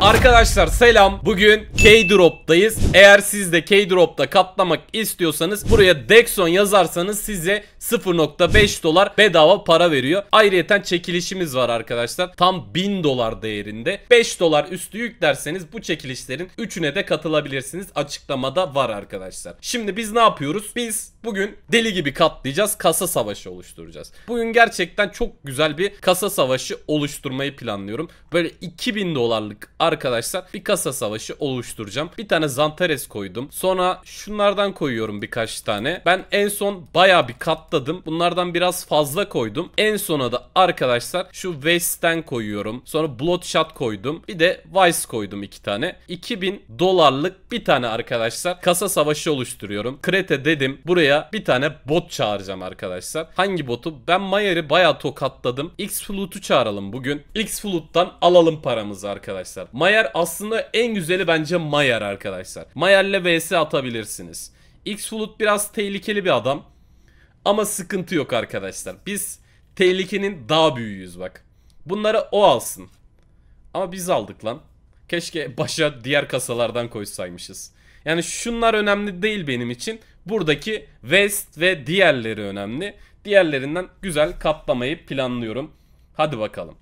Arkadaşlar selam. Bugün K-Drop'tayız. Eğer siz de K-Drop'ta katlamak istiyorsanız buraya Dexon yazarsanız size 0.5 dolar bedava para veriyor. Ayrıyeten çekilişimiz var arkadaşlar. Tam 1000 dolar değerinde. 5 dolar üstü yüklerseniz bu çekilişlerin 3'üne de katılabilirsiniz. Açıklamada var arkadaşlar. Şimdi biz ne yapıyoruz? Biz bugün deli gibi katlayacağız. Kasa savaşı oluşturacağız. Bugün gerçekten çok güzel bir kasa savaşı oluşturmayı planlıyorum. Böyle 2000 dolarlık arkadaşlar bir kasa savaşı oluşturacağım. Bir tane Zantares koydum. Sonra şunlardan koyuyorum birkaç tane. Ben en son baya bir katladım katladım. Bunlardan biraz fazla koydum. En sona da arkadaşlar şu West'ten koyuyorum. Sonra Bloodshot koydum. Bir de Vice koydum iki tane. 2000 dolarlık bir tane arkadaşlar kasa savaşı oluşturuyorum. Krete dedim. Buraya bir tane bot çağıracağım arkadaşlar. Hangi botu? Ben Mayer'i bayağı tokatladım. X-Flut'u çağıralım bugün. X-Flut'tan alalım paramızı arkadaşlar. Mayer aslında en güzeli bence Mayer arkadaşlar. Mayer'le vs atabilirsiniz. X-Flut biraz tehlikeli bir adam. Ama sıkıntı yok arkadaşlar. Biz tehlikenin daha büyüğüyüz bak. Bunları o alsın. Ama biz aldık lan. Keşke başa diğer kasalardan koysaymışız. Yani şunlar önemli değil benim için. Buradaki West ve diğerleri önemli. Diğerlerinden güzel katlamayı planlıyorum. Hadi bakalım.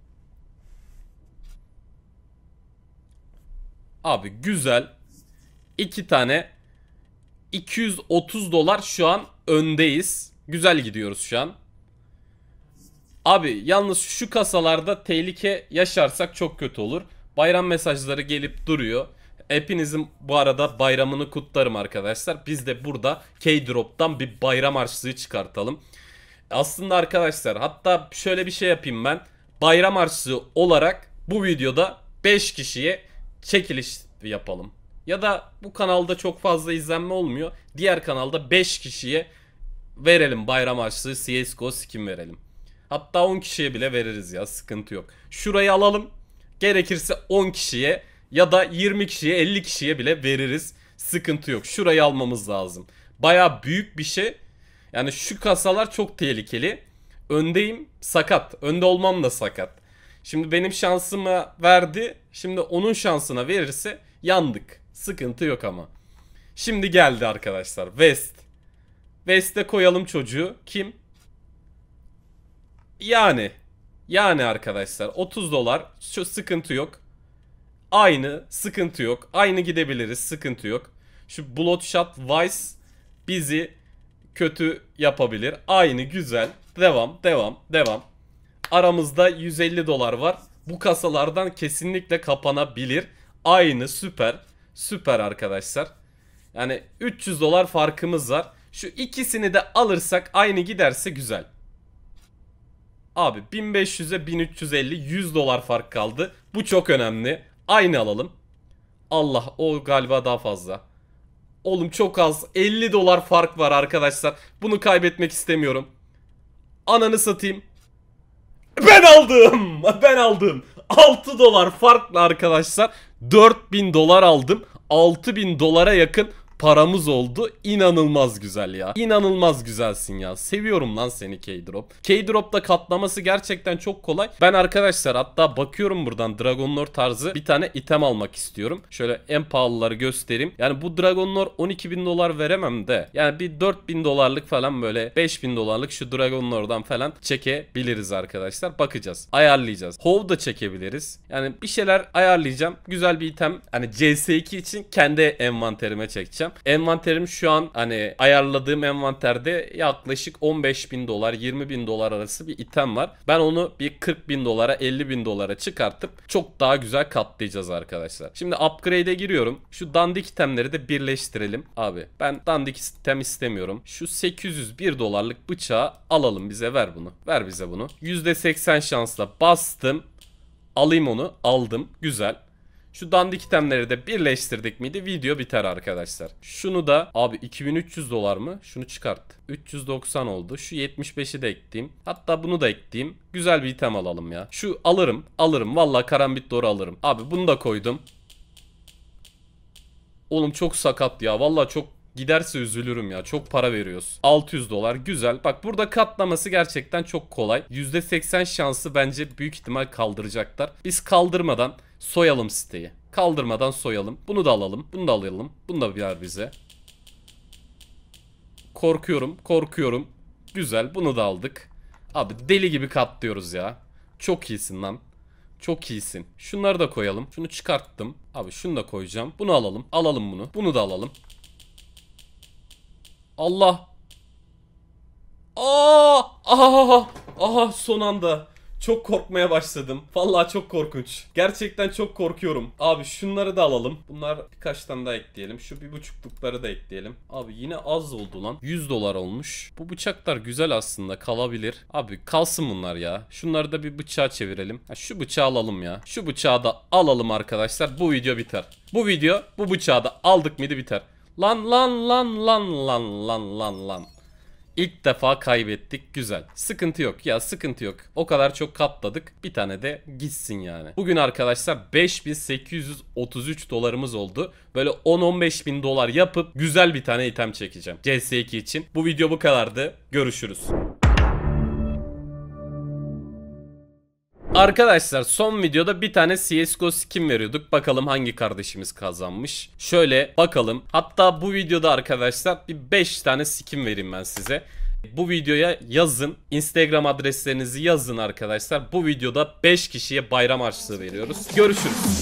Abi güzel. İki tane 230 dolar şu an öndeyiz. Güzel gidiyoruz şu an. Abi yalnız şu kasalarda tehlike yaşarsak çok kötü olur. Bayram mesajları gelip duruyor. Hepinizin bu arada bayramını kutlarım arkadaşlar. Biz de burada K-Drop'tan bir bayram harçlığı çıkartalım. Aslında arkadaşlar hatta şöyle bir şey yapayım ben. Bayram harçlığı olarak bu videoda 5 kişiye çekiliş yapalım. Ya da bu kanalda çok fazla izlenme olmuyor. Diğer kanalda 5 kişiye Verelim bayram açlığı CSGO skin verelim. Hatta 10 kişiye bile veririz ya sıkıntı yok. Şurayı alalım. Gerekirse 10 kişiye ya da 20 kişiye 50 kişiye bile veririz. Sıkıntı yok. Şurayı almamız lazım. Baya büyük bir şey. Yani şu kasalar çok tehlikeli. Öndeyim sakat. Önde olmam da sakat. Şimdi benim şansımı verdi. Şimdi onun şansına verirse yandık. Sıkıntı yok ama. Şimdi geldi arkadaşlar. West veste koyalım çocuğu. Kim? Yani. Yani arkadaşlar 30 dolar şu sıkıntı yok. Aynı sıkıntı yok. Aynı gidebiliriz sıkıntı yok. Şu Bloodshot Vice bizi kötü yapabilir. Aynı güzel. Devam devam devam. Aramızda 150 dolar var. Bu kasalardan kesinlikle kapanabilir. Aynı süper. Süper arkadaşlar. Yani 300 dolar farkımız var. Şu ikisini de alırsak aynı giderse güzel. Abi 1500'e 1350 100 dolar fark kaldı. Bu çok önemli. Aynı alalım. Allah o galiba daha fazla. Oğlum çok az 50 dolar fark var arkadaşlar. Bunu kaybetmek istemiyorum. Ananı satayım. Ben aldım. Ben aldım. 6 dolar farkla arkadaşlar 4000 dolar aldım. 6000 dolara yakın paramız oldu. İnanılmaz güzel ya. İnanılmaz güzelsin ya. Seviyorum lan seni K-Drop. K-Drop'ta katlaması gerçekten çok kolay. Ben arkadaşlar hatta bakıyorum buradan Dragon Lord tarzı bir tane item almak istiyorum. Şöyle en pahalıları göstereyim. Yani bu Dragon Lord 12 bin dolar veremem de. Yani bir 4 bin dolarlık falan böyle 5 bin dolarlık şu Dragon Lord'dan falan çekebiliriz arkadaşlar. Bakacağız. Ayarlayacağız. Hov da çekebiliriz. Yani bir şeyler ayarlayacağım. Güzel bir item. Hani CS2 için kendi envanterime çekeceğim söyleyeceğim. Envanterim şu an hani ayarladığım envanterde yaklaşık 15 bin dolar 20 bin dolar arası bir item var. Ben onu bir 40 bin dolara 50 bin dolara çıkartıp çok daha güzel katlayacağız arkadaşlar. Şimdi upgrade'e giriyorum. Şu dandik itemleri de birleştirelim. Abi ben dandik item istemiyorum. Şu 801 dolarlık bıçağı alalım bize ver bunu. Ver bize bunu. %80 şansla bastım. Alayım onu. Aldım. Güzel. Şu dandik itemleri de birleştirdik miydi video biter arkadaşlar. Şunu da abi 2300 dolar mı? Şunu çıkart. 390 oldu. Şu 75'i de ekleyeyim. Hatta bunu da ekleyeyim. Güzel bir item alalım ya. Şu alırım. Alırım. Valla karambit doğru alırım. Abi bunu da koydum. Oğlum çok sakat ya. Valla çok Giderse üzülürüm ya. Çok para veriyoruz. 600 dolar. Güzel. Bak burada katlaması gerçekten çok kolay. %80 şansı bence büyük ihtimal kaldıracaklar. Biz kaldırmadan Soyalım siteyi. Kaldırmadan soyalım. Bunu da alalım. Bunu da alalım. Bunu da ver bize. Korkuyorum. Korkuyorum. Güzel. Bunu da aldık. Abi deli gibi katlıyoruz ya. Çok iyisin lan. Çok iyisin. Şunları da koyalım. Şunu çıkarttım. Abi şunu da koyacağım. Bunu alalım. Alalım bunu. Bunu da alalım. Allah. Aa! Aha! Aha son anda. Çok korkmaya başladım. Vallahi çok korkunç. Gerçekten çok korkuyorum. Abi şunları da alalım. Bunlar birkaç tane daha ekleyelim. Şu bir buçuklukları da ekleyelim. Abi yine az oldu lan. 100 dolar olmuş. Bu bıçaklar güzel aslında. Kalabilir. Abi kalsın bunlar ya. Şunları da bir bıçağa çevirelim. Ha, şu bıçağı alalım ya. Şu bıçağı da alalım arkadaşlar. Bu video biter. Bu video bu bıçağı da aldık mıydı biter. Lan lan lan lan lan lan lan lan. İlk defa kaybettik güzel. Sıkıntı yok ya sıkıntı yok. O kadar çok katladık bir tane de gitsin yani. Bugün arkadaşlar 5833 dolarımız oldu. Böyle 10-15 bin dolar yapıp güzel bir tane item çekeceğim. CS2 için. Bu video bu kadardı. Görüşürüz. Arkadaşlar son videoda bir tane CSGO skin veriyorduk. Bakalım hangi kardeşimiz kazanmış. Şöyle bakalım. Hatta bu videoda arkadaşlar bir 5 tane skin vereyim ben size. Bu videoya yazın. Instagram adreslerinizi yazın arkadaşlar. Bu videoda 5 kişiye bayram harçlığı veriyoruz. Görüşürüz.